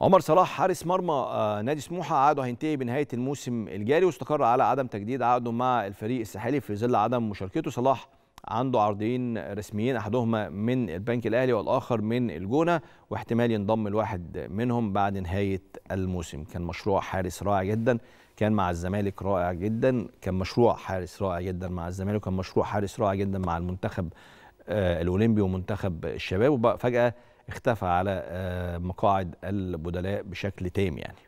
عمر صلاح حارس مرمى آه، نادي سموحه عقده هينتهي بنهايه الموسم الجاري واستقر على عدم تجديد عقده مع الفريق الساحلي في ظل عدم مشاركته صلاح عنده عرضين رسميين احدهما من البنك الاهلي والاخر من الجونه واحتمال ينضم الواحد منهم بعد نهايه الموسم كان مشروع حارس رائع جدا كان مع الزمالك رائع جدا كان مشروع حارس رائع جدا مع الزمالك وكان مشروع حارس رائع جدا مع المنتخب آه، الاولمبي ومنتخب الشباب وفجاه اختفى على آه، مقاعد البدلاء بشكل تام يعني